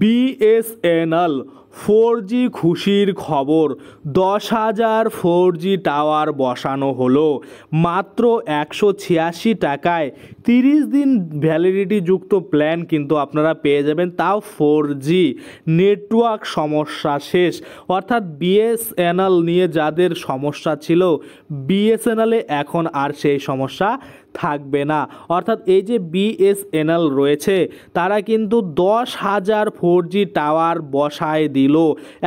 BSNL four G খুশির খবর দশ হাজার ফোর জি টাওয়ার বসানো হলো মাত্র একশো ছিয়াশি টাকায় তিরিশ দিন ভ্যালিডিটিযুক্ত প্ল্যান কিন্তু আপনারা পেয়ে যাবেন তাও ফোর জি নেটওয়ার্ক সমস্যা শেষ অর্থাৎ বিএসএনএল নিয়ে যাদের সমস্যা ছিল বিএসএনএলে এখন আর সেই সমস্যা থাকবে না অর্থাৎ এই যে বিএসএনএল রয়েছে তারা কিন্তু দশ হাজার ফোর জি টাওয়ার বসায় দিল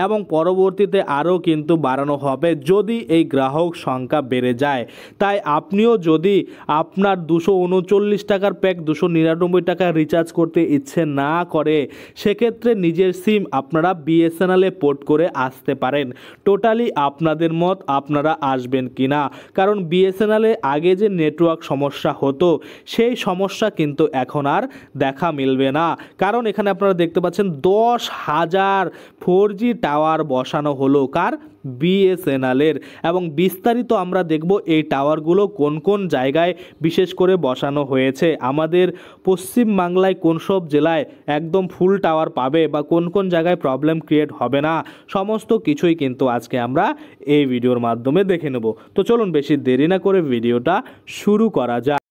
এবং পরবর্তীতে আরও কিন্তু বাড়ানো হবে যদি এই গ্রাহক সংখ্যা বেড়ে যায় তাই আপনিও যদি আপনার দুশো উনচল্লিশ টাকার প্যাক দুশো নিরানব্বই টাকা রিচার্জ করতে ইচ্ছে না করে সেক্ষেত্রে নিজের সিম আপনারা বিএসএনএলে পোর্ট করে আসতে পারেন টোটালি আপনাদের মত আপনারা আসবেন কি না কারণ বিএসএনএলে আগে যে নেটওয়ার্ক সমস্যা সমস্যা হতো সেই সমস্যা কিন্তু এখন আর দেখা মিলবে না কারণ এখানে আপনারা দেখতে পাচ্ছেন দশ হাজার ফোর টাওয়ার বসানো হলো কার বিএসএনএলের এবং বিস্তারিত আমরা দেখব এই টাওয়ারগুলো কোন কোন জায়গায় বিশেষ করে বসানো হয়েছে আমাদের পশ্চিমবাংলায় কোন সব জেলায় একদম ফুল টাওয়ার পাবে বা কোন কোন জায়গায় প্রবলেম ক্রিয়েট হবে না সমস্ত কিছুই কিন্তু আজকে আমরা এই ভিডিওর মাধ্যমে দেখে নেব তো চলুন বেশি দেরি না করে ভিডিওটা শুরু করা যাক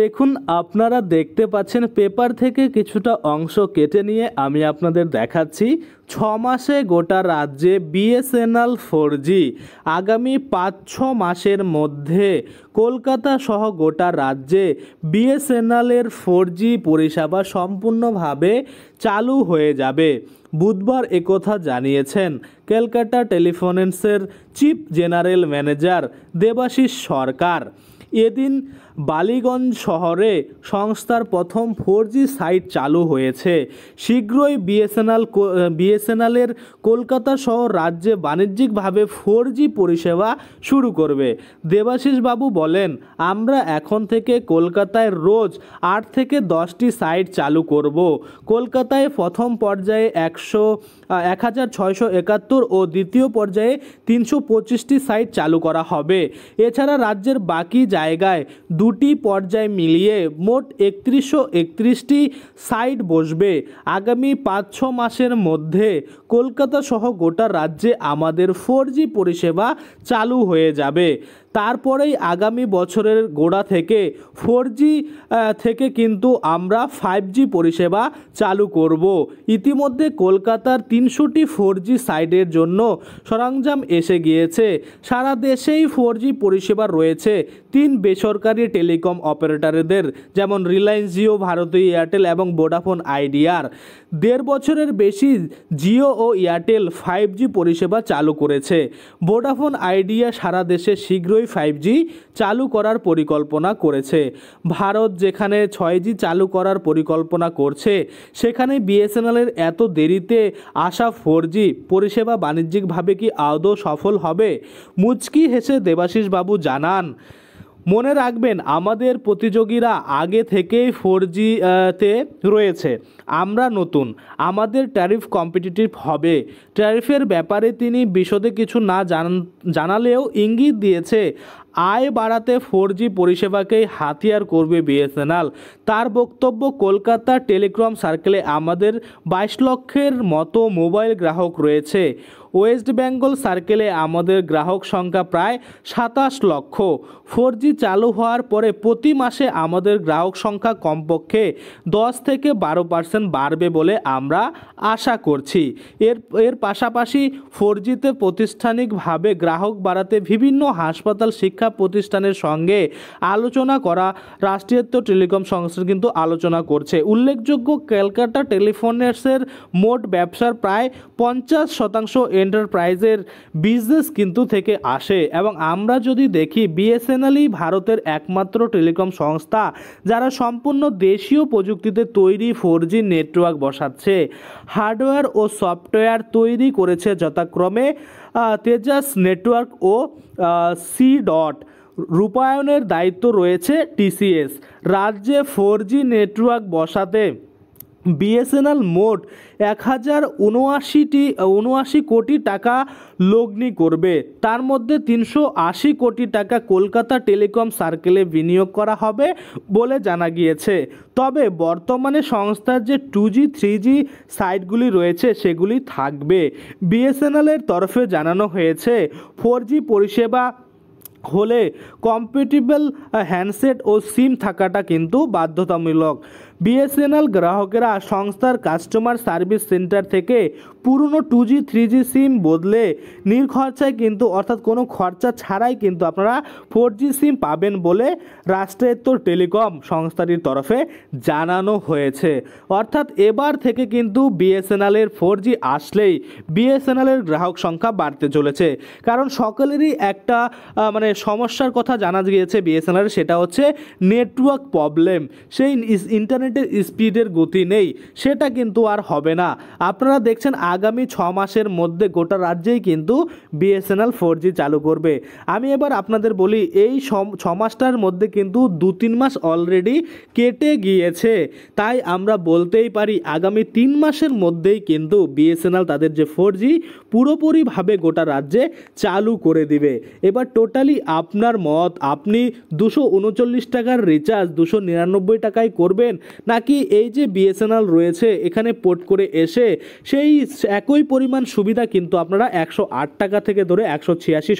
দেখুন আপনারা দেখতে পাচ্ছেন পেপার থেকে কিছুটা অংশ কেটে নিয়ে আমি আপনাদের দেখাচ্ছি ছ মাসে গোটা রাজ্যে বিএসএনএল ফোর জি আগামী পাঁচ ছ মাসের মধ্যে কলকাতা সহ গোটা রাজ্যে বিএসএনএলের ফোর জি পরিষেবা সম্পূর্ণভাবে চালু হয়ে যাবে বুধবার একথা জানিয়েছেন ক্যালকাটা টেলিফোনেন্সের chief general manager Debashis Sarkar এদিন বালিগঞ্জ শহরে সংস্থার প্রথম ফোর জি সাইট চালু হয়েছে শীঘ্রই বিএসএনএল বিএসএনএলের কলকাতা সহ রাজ্যে বাণিজ্যিকভাবে ফোর জি পরিষেবা শুরু করবে দেবাশিসবাবু বলেন আমরা এখন থেকে কলকাতায় রোজ আট থেকে দশটি সাইট চালু করব কলকাতায় প্রথম পর্যায়ে একশো এক হাজার ছয়শো একাত্তর ও দ্বিতীয় পর্যায়ে তিনশো পঁচিশটি সাইট চালু করা হবে এছাড়া রাজ্যের বাকি জায়গায় দু দুটি পর্যায় মিলিয়ে মোট একত্রিশশো একত্রিশটি সাইট বসবে আগামী পাঁচ ছ মাসের মধ্যে কলকাতা সহ গোটা রাজ্যে আমাদের ফোর পরিষেবা চালু হয়ে যাবে তারপরেই আগামী বছরের গোড়া থেকে ফোর থেকে কিন্তু আমরা ফাইভ পরিষেবা চালু করব ইতিমধ্যে কলকাতার তিনশোটি ফোর সাইটের জন্য সরঞ্জাম এসে গিয়েছে সারা দেশেই ফোর পরিষেবা রয়েছে তিন বেসরকারি টেলিকম অপারেটরদের যেমন রিলায়েন্স জিও ভারতীয় এয়ারটেল এবং ভোডাফোন আইডিয়ার দেড় বছরের বেশি জিও ও এয়ারটেল ফাইভ জি পরিষেবা চালু করেছে ভোডাফোন আইডিয়া সারা দেশে শীঘ্রই ফাইভ জি চালু করার পরিকল্পনা করেছে ভারত যেখানে ছয় জি চালু করার পরিকল্পনা করছে সেখানে বিএসএনএলের এত দেরিতে আসা ফোর জি পরিষেবা বাণিজ্যিকভাবে কি আদৌ সফল হবে মুচকি হেসে দেবাশিস বাবু জানান মনে রাখবেন আমাদের প্রতিযোগীরা আগে থেকেই ফোর তে রয়েছে আমরা নতুন আমাদের ট্যারিফ কম্পিটিটিভ হবে ট্যারিফের ব্যাপারে তিনি বিশদে কিছু না জানালেও ইঙ্গিত দিয়েছে আয় বাড়াতে ফোর জি পরিষেবাকেই হাতিয়ার করবে বিএসএনএল তার বক্তব্য কলকাতা টেলিক্রম সার্কেলে আমাদের বাইশ লক্ষের মতো মোবাইল গ্রাহক রয়েছে ওয়েস্ট বেঙ্গল সার্কেলে আমাদের গ্রাহক সংখ্যা প্রায় সাতাশ লক্ষ ফোর চালু হওয়ার পরে প্রতি মাসে আমাদের গ্রাহক সংখ্যা কমপক্ষে দশ থেকে বারো পার্সেন্ট বাড়বে বলে আমরা আশা করছি এর এর পাশাপাশি ফোর জিতে প্রাতিষ্ঠানিকভাবে গ্রাহক বাড়াতে বিভিন্ন হাসপাতাল শিক্ষা প্রতিষ্ঠানের সঙ্গে আলোচনা করা রাষ্ট্রীয়ত্ব টেলিকম সংস্থা কিন্তু আলোচনা করছে উল্লেখযোগ্য ক্যালকাটা টেলিফোনের মোট ব্যবসার প্রায় পঞ্চাশ শতাংশ এন্টারপ্রাইজের বিজনেস কিন্তু থেকে আসে এবং আমরা যদি দেখি বিএসএনএলই ভারতের একমাত্র টেলিকম সংস্থা যারা সম্পূর্ণ দেশীয় প্রযুক্তিতে তৈরি ফোর নেটওয়ার্ক বসাচ্ছে হার্ডওয়্যার ও সফটওয়্যার তৈরি করেছে যথাক্রমে তেজাস নেটওয়ার্ক ও সি ডট রূপায়ণের দায়িত্ব রয়েছে টিসিএস রাজ্যে ফোর নেটওয়ার্ক বসাতে বিএসএনএল মোট এক হাজার উনআশিটি উনআশি কোটি টাকা লগ্নি করবে তার মধ্যে তিনশো আশি কোটি টাকা কলকাতা টেলিকম সার্কেলে বিনিয়োগ করা হবে বলে জানা গিয়েছে তবে বর্তমানে সংস্থার যে টু জি থ্রি জি সাইটগুলি রয়েছে সেগুলি থাকবে বিএসএনএলের তরফে জানানো হয়েছে ফোর জি পরিষেবা হলে কম্পিটিবল হ্যান্ডসেট ও সিম থাকাটা কিন্তু বাধ্যতামূলক বিএসএনএল গ্রাহকেরা সংস্থার কাস্টমার সার্ভিস সেন্টার থেকে পুরনো টু জি থ্রি জি সিম বদলে নির্খরচায় কিন্তু অর্থাৎ কোনো খরচা ছাড়াই কিন্তু আপনারা ফোর জি সিম পাবেন বলে রাষ্ট্রায়ত্ত টেলিকম সংস্থাটির তরফে জানানো হয়েছে অর্থাৎ এবার থেকে কিন্তু বিএসএনএলের ফোর জি আসলেই বিএসএনএলের গ্রাহক সংখ্যা বাড়তে চলেছে কারণ সকলেরই একটা মানে সমস্যার কথা জানা গিয়েছে বিএসএনএলের সেটা হচ্ছে নেটওয়ার্ক প্রবলেম সেই ইন্টারনেট ইন্টারনেটের স্পিডের গতি নেই সেটা কিন্তু আর হবে না আপনারা দেখছেন আগামী ছ মাসের মধ্যে গোটা রাজ্যেই কিন্তু বিএসএনএল ফোর চালু করবে আমি এবার আপনাদের বলি এই ছ মাসটার মধ্যে কিন্তু দু তিন মাস অলরেডি কেটে গিয়েছে তাই আমরা বলতেই পারি আগামী তিন মাসের মধ্যেই কিন্তু বিএসএনএল তাদের যে ফোর জি পুরোপুরিভাবে গোটা রাজ্যে চালু করে দিবে এবার টোটালি আপনার মত আপনি দুশো উনচল্লিশ টাকার রিচার্জ দুশো নিরানব্বই টাকায় করবেন নাকি এই যে বিএসএনএল রয়েছে এখানে পোর্ট করে এসে সেই একই পরিমাণ সুবিধা কিন্তু আপনারা একশো টাকা থেকে ধরে একশো ছিয়াশি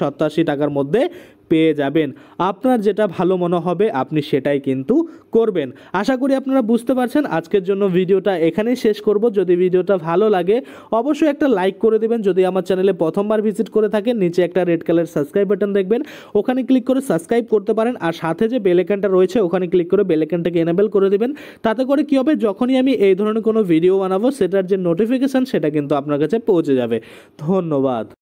টাকার মধ্যে পেয়ে যাবেন আপনার যেটা ভালো মনে হবে আপনি সেটাই কিন্তু করবেন আশা করি আপনারা বুঝতে পারছেন আজকের জন্য ভিডিওটা এখানেই শেষ করব যদি ভিডিওটা ভালো লাগে অবশ্যই একটা লাইক করে দেবেন যদি আমার চ্যানেলে প্রথমবার ভিজিট করে থাকেন নিচে একটা রেড কালার সাবস্ক্রাইব বাটন দেখবেন ওখানে ক্লিক করে সাবস্ক্রাইব করতে পারেন আর সাথে যে বেলেকানটা রয়েছে ওখানে ক্লিক করে বেলেকানটাকে এনেবেল করে দেবেন তাতে করে কী হবে যখনই আমি এই ধরনের কোনো ভিডিও বানাবো সেটার যে নোটিফিকেশান সেটা কিন্তু আপনার কাছে পৌঁছে যাবে ধন্যবাদ